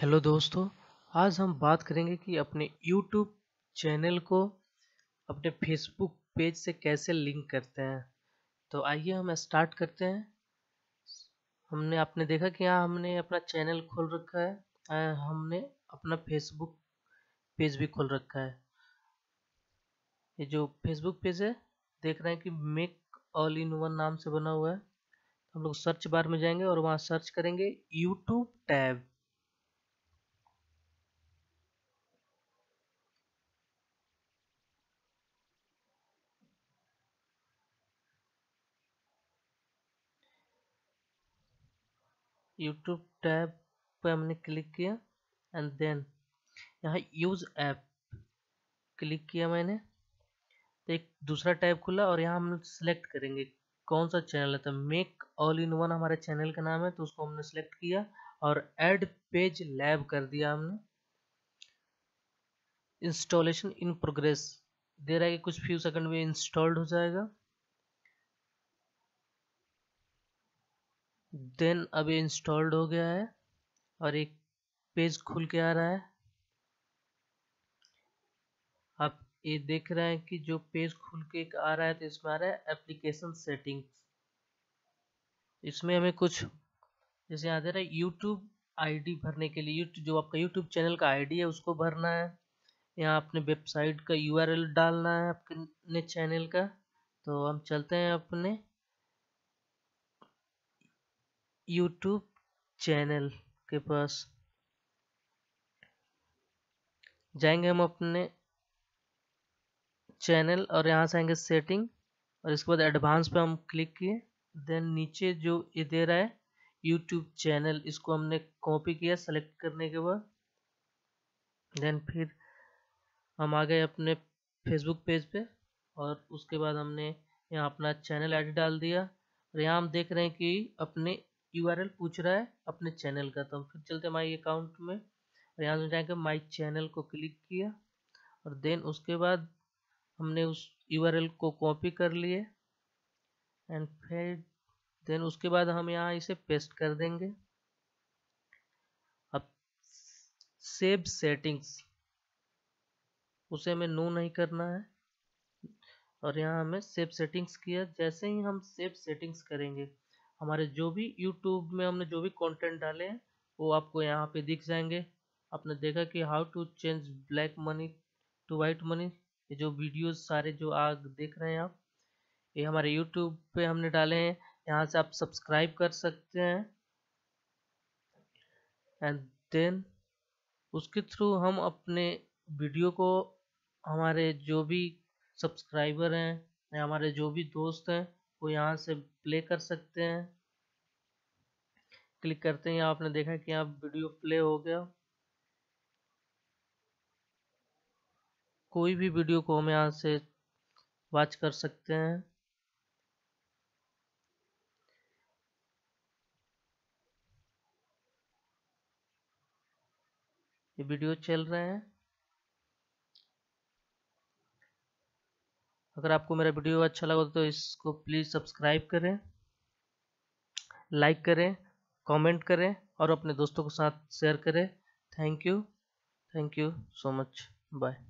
hello दोस्तों आज हम बात करेंगे कि अपने यूट्यूब चैनल को अपने फेसबुक पेज से कैसे लिंक करते हैं तो आइए हम स्टार्ट करते हैं हमने आपने देखा कि यहाँ हमने अपना चैनल खोल रखा है हमने अपना फेसबुक पेज भी खोल रखा है ये जो फेसबुक पेज है देख रहे हैं कि मेक ऑल इन वन नाम से बना हुआ है हम लोग सर्च बार में जाएंगे और वहाँ सर्च करेंगे यूट्यूब टैब यूट्यूब टैब पर हमने क्लिक किया एंड देन यहाँ यूज़ ऐप क्लिक किया मैंने तो एक दूसरा टैब खुला और यहाँ हम सिलेक्ट करेंगे कौन सा चैनल है तो मेक ऑल इन वन हमारे चैनल का नाम है तो उसको हमने सेलेक्ट किया और एड पेज लैब कर दिया हमने इंस्टॉलेशन इन प्रोग्रेस दे रहा है कि कुछ फ्यू सेकंड में इंस्टॉल्ड हो जाएगा देन अभी इंस्टॉल्ड हो गया है और एक पेज खुल के आ रहा है आप ये देख रहे हैं कि जो पेज खुल के आ रहा है तो इसमें आ रहा है एप्लीकेशन सेटिंग्स इसमें हमें कुछ जैसे यहाँ दे रहा है यूट्यूब आईडी भरने के लिए यूट्यूब जो आपका यूट्यूब चैनल का आईडी है उसको भरना है यहाँ अपने वेबसाइट का यूआरएल डालना है अपने चैनल का तो हम चलते हैं अपने यूट्यूब चैनल के पास जाएंगे हम अपने चैनल और यहाँ से आएंगे सेटिंग और इसके बाद एडवांस पे हम क्लिक किए देन नीचे जो ये दे रहा है यूट्यूब चैनल इसको हमने कॉपी किया सेलेक्ट करने के बाद देन फिर हम आ गए अपने फेसबुक पेज पे और उसके बाद हमने यहाँ अपना चैनल ऐड डाल दिया और यहाँ हम देख रहे हैं कि अपने यूआरएल पूछ रहा है अपने चैनल का तो हम फिर चलते माई अकाउंट में और यहाँ से जाएंगे माई चैनल को क्लिक किया और देन उसके बाद हमने उस यूआरएल को कॉपी कर लिए एंड फिर देन उसके बाद हम यहाँ इसे पेस्ट कर देंगे अब सेव सेटिंग्स उसे हमें नो नहीं करना है और यहाँ हमें सेव सेटिंग्स किया जैसे ही हम सेव सेटिंग्स करेंगे हमारे जो भी यूट्यूब में हमने जो भी कंटेंट डाले हैं वो आपको यहाँ पे दिख जाएंगे आपने देखा कि how to change black money to white money ये जो वीडियोस सारे जो आग देख रहे हैं आप ये हमारे यूट्यूब पे हमने डाले हैं यहाँ से आप सब्सक्राइब कर सकते हैं एंड देन उसके थ्रू हम अपने वीडियो को हमारे जो भी सब्सक्राइबर हैं या हमारे जो भी दोस्त हैं को यहाँ से प्ले कर सकते हैं क्लिक करते हैं आपने देखा कि यहाँ वीडियो प्ले हो गया कोई भी वीडियो को हम यहाँ से वॉच कर सकते हैं ये वीडियो चल रहे हैं अगर आपको मेरा वीडियो अच्छा लगा तो इसको प्लीज़ सब्सक्राइब करें लाइक करें कमेंट करें और अपने दोस्तों के साथ शेयर करें thank you thank you so much bye